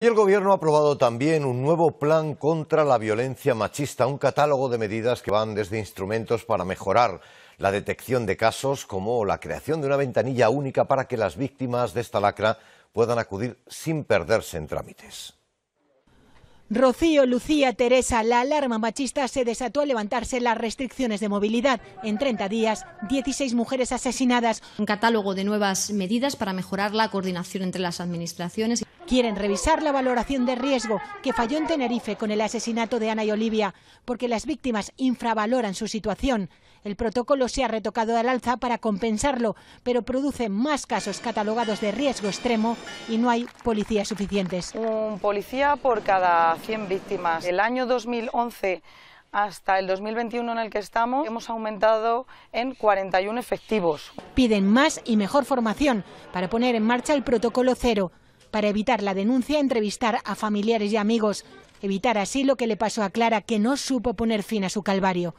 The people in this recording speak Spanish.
Y el Gobierno ha aprobado también un nuevo plan contra la violencia machista, un catálogo de medidas que van desde instrumentos para mejorar la detección de casos, como la creación de una ventanilla única para que las víctimas de esta lacra puedan acudir sin perderse en trámites. Rocío, Lucía, Teresa, la alarma machista se desató al levantarse las restricciones de movilidad. En 30 días, 16 mujeres asesinadas. Un catálogo de nuevas medidas para mejorar la coordinación entre las administraciones. Quieren revisar la valoración de riesgo que falló en Tenerife con el asesinato de Ana y Olivia, porque las víctimas infravaloran su situación. El protocolo se ha retocado al alza para compensarlo, pero produce más casos catalogados de riesgo extremo y no hay policías suficientes. Un policía por cada 100 víctimas. El año 2011 hasta el 2021 en el que estamos, hemos aumentado en 41 efectivos. Piden más y mejor formación para poner en marcha el protocolo cero. Para evitar la denuncia, entrevistar a familiares y amigos. Evitar así lo que le pasó a Clara, que no supo poner fin a su calvario.